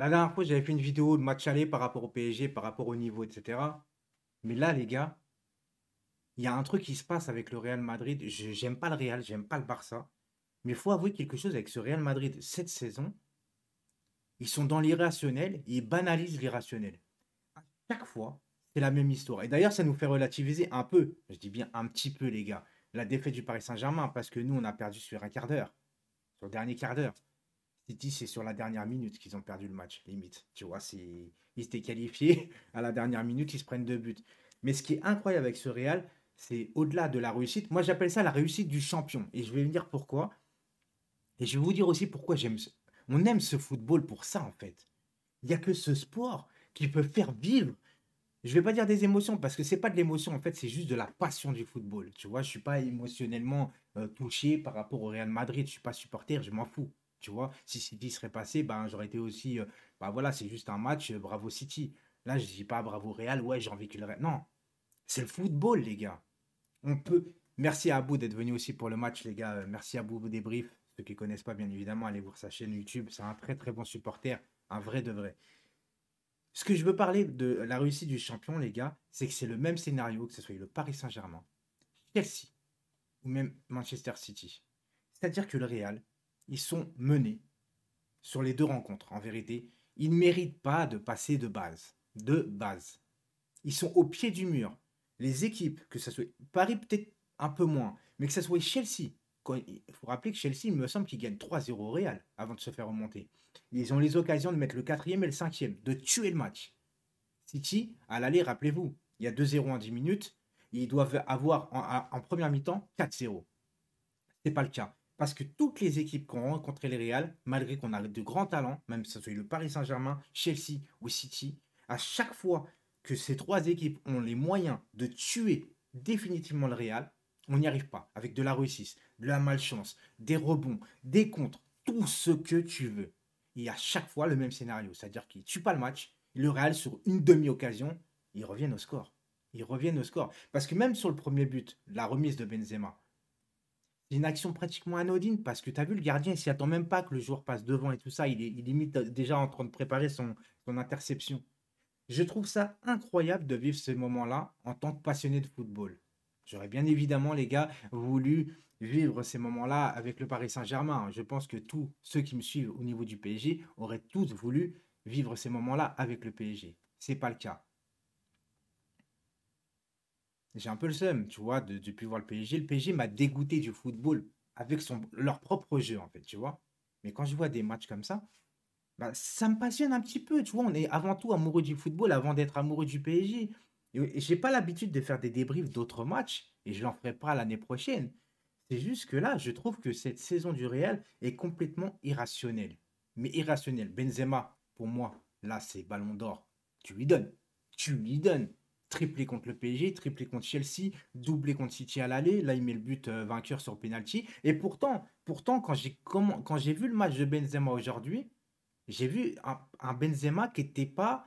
La dernière fois, j'avais fait une vidéo de match aller par rapport au PSG, par rapport au niveau, etc. Mais là, les gars, il y a un truc qui se passe avec le Real Madrid. J'aime pas le Real, j'aime pas le Barça. Mais il faut avouer quelque chose avec ce Real Madrid cette saison. Ils sont dans l'irrationnel, ils banalisent l'irrationnel. À chaque fois, c'est la même histoire. Et d'ailleurs, ça nous fait relativiser un peu, je dis bien un petit peu, les gars, la défaite du Paris Saint-Germain, parce que nous, on a perdu sur un quart d'heure, sur le dernier quart d'heure c'est sur la dernière minute qu'ils ont perdu le match, limite. Tu vois, ils étaient qualifiés à la dernière minute, ils se prennent deux buts. Mais ce qui est incroyable avec ce Real, c'est au-delà de la réussite. Moi, j'appelle ça la réussite du champion. Et je vais vous dire pourquoi. Et je vais vous dire aussi pourquoi j'aime. On aime ce football pour ça, en fait. Il n'y a que ce sport qui peut faire vivre. Je ne vais pas dire des émotions parce que c'est pas de l'émotion en fait, c'est juste de la passion du football. Tu vois, je suis pas émotionnellement euh, touché par rapport au Real Madrid. Je ne suis pas supporter, je m'en fous. Tu vois, si City serait passé, ben, j'aurais été aussi. Euh, bah voilà, c'est juste un match, euh, bravo City. Là, je dis pas bravo Real, ouais, j'ai envie le Non, c'est le football, les gars. On peut. Merci à Abou d'être venu aussi pour le match, les gars. Euh, merci à Abou débrief. Ceux qui connaissent pas, bien évidemment, allez voir sa chaîne YouTube. C'est un très très bon supporter, un vrai de vrai. Ce que je veux parler de la réussite du champion, les gars, c'est que c'est le même scénario que ce soit le Paris Saint-Germain, Chelsea ou même Manchester City. C'est-à-dire que le Real, ils sont menés sur les deux rencontres. En vérité, ils ne méritent pas de passer de base. De base. Ils sont au pied du mur. Les équipes, que ce soit Paris peut-être un peu moins, mais que ce soit Chelsea. il faut rappeler que Chelsea, il me semble qu'ils gagnent 3-0 au Real avant de se faire remonter. Ils ont les occasions de mettre le quatrième et le cinquième, de tuer le match. City, à l'aller, rappelez-vous, il y a 2-0 en 10 minutes. Ils doivent avoir en, en première mi-temps 4-0. Ce n'est pas le cas parce que toutes les équipes qui ont rencontré les Real, malgré qu'on a de grands talents, même si soit le Paris Saint-Germain, Chelsea ou City, à chaque fois que ces trois équipes ont les moyens de tuer définitivement le Real, on n'y arrive pas. Avec de la réussite, de la malchance, des rebonds, des contres, tout ce que tu veux. Et à chaque fois, le même scénario. C'est-à-dire qu'ils ne tuent pas le match. Le Real, sur une demi-occasion, ils reviennent au score. Ils reviennent au score. Parce que même sur le premier but, la remise de Benzema, une action pratiquement anodine parce que tu as vu, le gardien, il s'y attend même pas que le joueur passe devant et tout ça. Il est, il limite euh, déjà en train de préparer son, son interception. Je trouve ça incroyable de vivre ce moment là en tant que passionné de football. J'aurais bien évidemment, les gars, voulu vivre ces moments-là avec le Paris Saint-Germain. Je pense que tous ceux qui me suivent au niveau du PSG auraient tous voulu vivre ces moments-là avec le PSG. C'est pas le cas j'ai un peu le seum, tu vois, de, voir le PSG. Le PSG m'a dégoûté du football avec son, leur propre jeu, en fait, tu vois. Mais quand je vois des matchs comme ça, bah, ça me passionne un petit peu, tu vois. On est avant tout amoureux du football avant d'être amoureux du PSG. Et, j'ai pas l'habitude de faire des débriefs d'autres matchs et je l'en ferai pas l'année prochaine. C'est juste que là, je trouve que cette saison du Real est complètement irrationnelle. Mais irrationnelle. Benzema, pour moi, là, c'est Ballon d'Or. Tu lui donnes. Tu lui donnes triplé contre le PSG, triplé contre Chelsea, doublé contre City à l'aller. Là, il met le but euh, vainqueur sur penalty. Et pourtant, pourtant quand j'ai quand, j'ai vu le match de Benzema aujourd'hui, j'ai vu un, Benzema qui n'était pas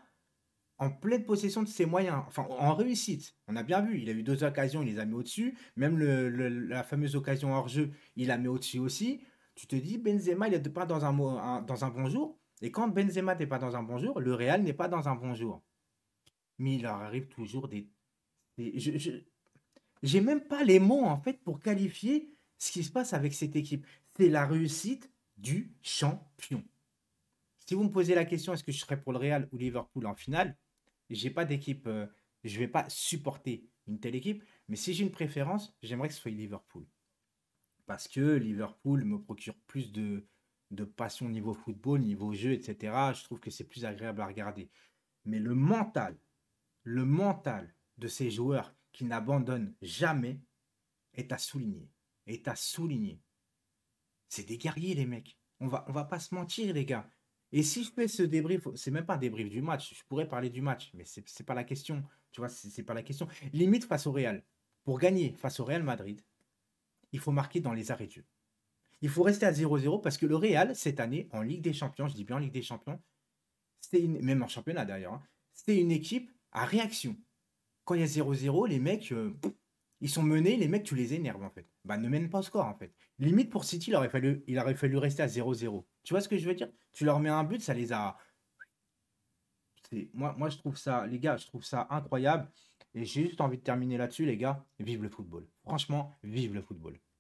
en pleine possession de ses moyens, enfin en réussite. On a bien vu, il a eu deux occasions, il les a mis au-dessus. Même la fameuse occasion hors jeu, il la mis au-dessus aussi. Tu te dis, Benzema, il n'est pas dans un, un, dans un bon jour. Et quand Benzema n'est pas dans un bon jour, le Real n'est pas dans un bon jour mais il leur arrive toujours des. je, j'ai même pas les mots en fait pour qualifier ce qui se passe avec cette équipe. C'est la réussite du champion. Si vous me posez la question, est-ce que je serais pour le Real ou Liverpool en finale J'ai pas d'équipe, Je euh, je vais pas supporter une telle équipe, mais si j'ai une préférence, j'aimerais que ce soit Liverpool. Parce que Liverpool me procure plus de, de passion niveau football, niveau jeu, etc. Je trouve que c'est plus agréable à regarder. Mais le mental, le mental de ces joueurs qui n'abandonnent jamais est à souligner. Est à souligner. C'est des guerriers, les mecs. On va, on va pas se mentir, les gars. Et si je fais ce débrief, c'est même pas un débrief du match. Je pourrais parler du match, mais c'est n'est pas la question. Tu vois, c'est pas la question. Limite face au Real. Pour gagner face au Real Madrid, il faut marquer dans les arrêts de jeu. Il faut rester à 0-0 parce que le Real, cette année, en Ligue des Champions, je dis bien en Ligue des Champions, même en championnat d'ailleurs, hein, c'est une équipe à réaction. Quand il y a 0-0, les mecs, euh, ils sont menés, les mecs, tu les énerves en fait. Bah, ne mène pas au score en fait. Limite pour City, il aurait fallu, il aurait fallu rester à 0-0. Tu vois ce que je veux dire Tu leur mets un but, ça les a. Moi, moi, je trouve ça, les gars, je trouve ça incroyable. Et j'ai juste envie de terminer là-dessus, les gars. Vive le football. Franchement, vive le football.